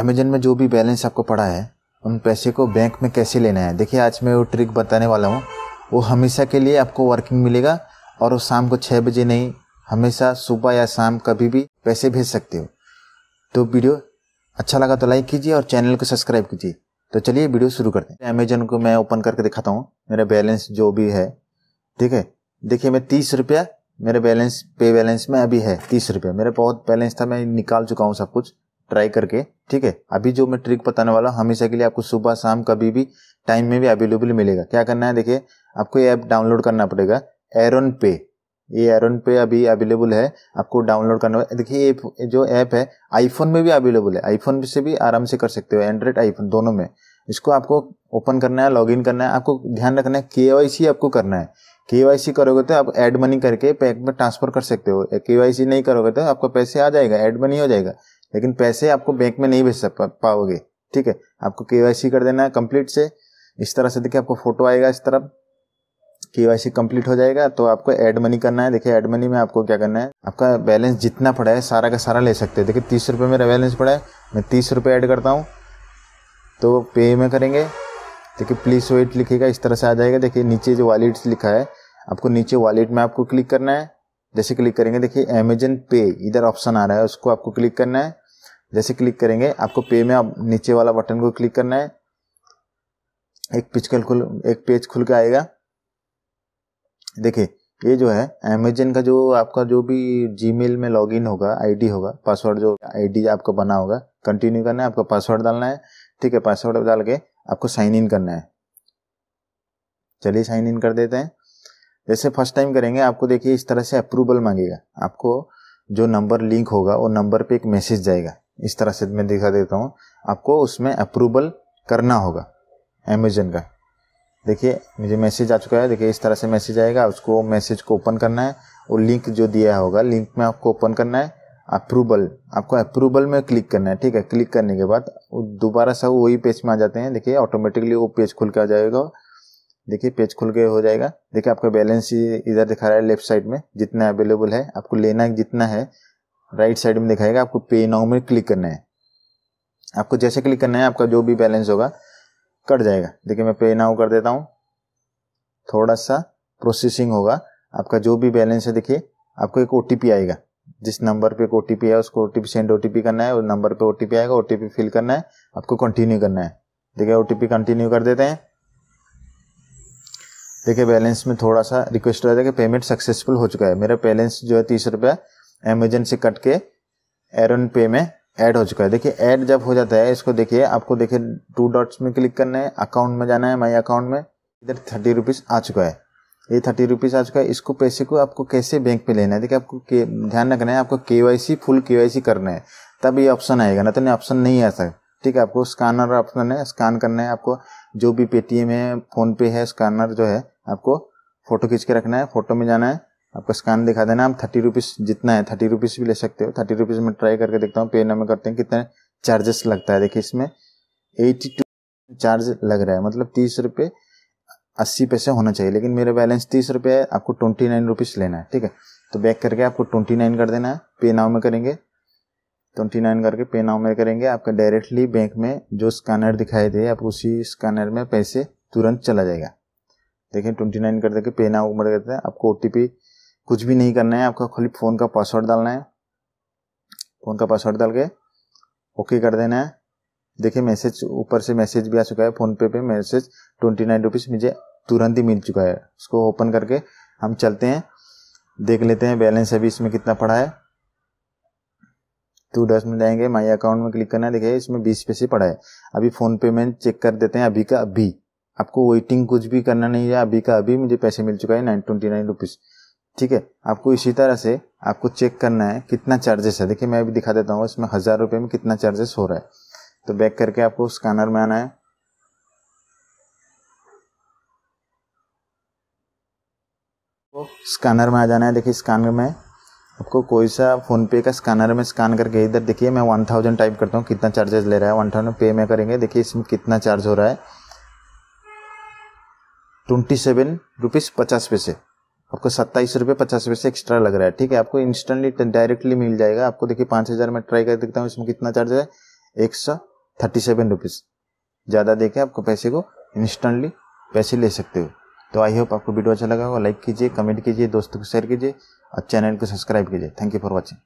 Amazon में जो भी बैलेंस आपको पड़ा है उन पैसे को बैंक में कैसे लेना है देखिए आज मैं वो ट्रिक बताने वाला हूँ वो हमेशा के लिए आपको वर्किंग मिलेगा और वो शाम को छः बजे नहीं हमेशा सुबह या शाम कभी भी पैसे भेज सकते हो तो वीडियो अच्छा लगा तो लाइक कीजिए और चैनल को सब्सक्राइब कीजिए तो चलिए वीडियो शुरू करते हैं अमेजन को मैं ओपन करके दिखाता हूँ मेरा बैलेंस जो भी है ठीक है देखिए मैं तीस रुपया मेरे बैलेंस पे बैलेंस में अभी है तीस रुपया मेरा बहुत बैलेंस था मैं निकाल चुका हूँ सब कुछ ट्राई करके ठीक है अभी जो मैं ट्रिक बताने वाला हूँ हमेशा के लिए आपको सुबह शाम कभी भी टाइम में भी अवेलेबल मिलेगा क्या करना है देखिए आपको ये ऐप डाउनलोड करना पड़ेगा एरन पे ये एरन पे अभी अवेलेबल है आपको डाउनलोड करना देखिए ये जो ऐप है आईफोन में भी अवेलेबल है आईफोन से भी आराम से कर सकते हो एंड्रॉयड आईफोन दोनों में इसको आपको ओपन करना है लॉगिन करना है आपको ध्यान रखना है के आपको करना है के करोगे तो आप एड मनी करके पैक में ट्रांसफर कर सकते हो के नहीं करोगे तो आपका पैसे आ जाएगा एड मनी हो जाएगा लेकिन पैसे आपको बैंक में नहीं भेज सक पाओगे ठीक है आपको के कर देना है कंप्लीट से इस तरह से देखिए आपको फोटो आएगा इस तरफ के वाई सी कंप्लीट हो जाएगा तो आपको एड मनी करना है देखिए एड मनी में आपको क्या करना है आपका बैलेंस जितना पड़ा है सारा का सारा ले सकते हैं देखिए तीस रुपये मेरा बैलेंस पड़ा है मैं तीस रुपये ऐड करता हूँ तो पे में करेंगे देखिए प्लीज़ वेट लिखेगा इस तरह से आ जाएगा देखिए नीचे जो वॉलेट लिखा है आपको नीचे वॉलेट में आपको क्लिक करना है जैसे क्लिक करेंगे देखिए अमेजन पे इधर ऑप्शन आ रहा है उसको आपको क्लिक करना है जैसे क्लिक करेंगे आपको पे में आप नीचे वाला बटन को क्लिक करना है एक पिचकल खुल एक पेज खुल के आएगा देखिए ये जो है अमेजन का जो आपका जो भी जीमेल में लॉगिन होगा आईडी होगा पासवर्ड जो आईडी आपका बना होगा कंटिन्यू करना है आपका पासवर्ड डालना है ठीक है पासवर्ड डाल के आपको साइन इन करना है चलिए साइन इन कर देते हैं जैसे फर्स्ट टाइम करेंगे आपको देखिए इस तरह से अप्रूवल मांगेगा आपको जो नंबर लिंक होगा वो नंबर पे एक मैसेज जाएगा इस तरह से मैं दिखा देता हूँ आपको उसमें अप्रूवल करना होगा अमेजन का देखिए मुझे मैसेज आ चुका है देखिए इस तरह से मैसेज आएगा उसको मैसेज को ओपन करना है और लिंक जो दिया होगा लिंक में आपको ओपन करना है अप्रूवल आपको अप्रूवल में क्लिक करना है ठीक है क्लिक करने के बाद दोबारा सब वही पेज में आ जाते हैं देखिए ऑटोमेटिकली वो पेज खुल के आ जाएगा देखिए पेज खुल के हो जाएगा देखिए आपका बैलेंस इधर दिखा रहा है लेफ्ट साइड में जितना अवेलेबल है आपको लेना जितना है राइट साइड में दिखाएगा आपको पे नाउ में क्लिक करना है आपको जैसे क्लिक करना है आपका जो भी बैलेंस होगा कट जाएगा देखिए मैं पे नाउ कर देता हूँ थोड़ा सा प्रोसेसिंग होगा आपका जो भी बैलेंस है देखिए आपको एक ओ आएगा जिस नंबर पे एक ओ है उसको ओ सेंड ओ करना है उस नंबर पे ओ आएगा ओ फिल करना है आपको कंटिन्यू करना है देखिए ओ कंटिन्यू कर देते हैं देखिए बैलेंस में थोड़ा सा रिक्वेस्ट रहता है कि पेमेंट सक्सेसफुल हो चुका है मेरा बैलेंस जो है तीस रुपया अमेजन से कट के एरन पे में ऐड हो चुका है देखिए ऐड जब हो जाता है इसको देखिए आपको देखिए टू डॉट्स में क्लिक करना है अकाउंट में जाना है माई अकाउंट में इधर थर्टी रुपीज़ आ चुका है ये थर्टी रुपीज़ आ चुका है इसको पैसे को आपको कैसे बैंक पे लेना है देखिए आपको ध्यान रखना है आपको के फुल के करना है तब ये ऑप्शन आएगा ना तो नहीं ऑप्शन नहीं आ सकता ठीक है आपको स्कैनर ऑप्शन है स्कैन करना है आपको जो भी पेटीएम है फ़ोनपे है स्कैनर जो है आपको फ़ोटो खींच के रखना है फ़ोटो में जाना है आपका स्कैन दिखा देना आप थर्टी रुपीज़ जितना है थर्टी रुपीज़ भी ले सकते हो थर्टी रुपीज़ में ट्राई करके देखता हूँ पे नंबर करते हैं कितने चार्जेस लगता है देखिए इसमें एटी टू चार्ज लग रहा है मतलब तीस रुपये अस्सी पैसे होना चाहिए लेकिन मेरा बैलेंस तीस रुपये है आपको ट्वेंटी नाइन रुपीज़ लेना है ठीक है तो बैक करके आपको ट्वेंटी नाइन कर देना है पे नाव में करेंगे ट्वेंटी नाइन करके पे नाव में करेंगे आपका डायरेक्टली बैंक में जो स्कैनर दिखाई दे आप उसी स्कैनर में पैसे तुरंत चला जाएगा देखिए ट्वेंटी नाइन कर देखिए पे नाव में करते हैं आपको ओ कुछ भी नहीं करना है आपका खाली फ़ोन का पासवर्ड डालना है फ़ोन का पासवर्ड डाल के ओके कर देना है देखिए मैसेज ऊपर से मैसेज भी आ चुका है फोन पे पे मैसेज ट्वेंटी नाइन रुपीज़ मुझे तुरंत ही मिल चुका है उसको ओपन करके हम चलते हैं देख लेते हैं बैलेंस अभी इसमें कितना पड़ा है टू डॉस में जाएंगे माई अकाउंट में क्लिक करना है देखिए इसमें बीस पैसे पड़ा है अभी फ़ोन पे में चेक कर देते हैं अभी का अभी आपको वेटिंग कुछ भी करना नहीं है अभी का अभी मुझे पैसे मिल चुका है नाइन ट्वेंटी नाइन रुपीज़ ठीक है आपको इसी तरह से आपको चेक करना है कितना चार्जेस है देखिए मैं अभी दिखा देता हूँ इसमें हज़ार रुपये में कितना चार्जेस हो रहा है तो बैक करके आपको स्कैनर में आना है तो स्कैनर में आ जाना है देखिए स्कैनर में आपको कोई सा फ़ोनपे का स्कैनर में स्कैन करके इधर देखिए मैं वन थाउजेंड टाइप करता हूँ कितना चार्जेस ले रहा है वन थाउजेंड पे में करेंगे देखिए इसमें कितना चार्ज हो रहा है ट्वेंटी सेवन रुपीज़ पचास पैसे आपको सत्ताईस रुपये पचास रुपये से एक्स्ट्रा लग रहा है ठीक है आपको इंस्टेंटली डायरेक्टली मिल जाएगा आपको देखिए पाँच हज़ार में ट्राई कर देखता हूँ इसमें कितना चार्ज है एक सौ थर्टी सेवन रुपीज़ ज़्यादा देके आपको पैसे को इंस्टेंटली पैसे ले सकते हो तो आई होप आपको वीडियो अच्छा लगा होगा लाइक कीजिए कमेंट कीजिए दोस्तों को शेयर कीजिए और चैनल को सब्सक्राइब कीजिए थैंक यू फॉर वॉचिंग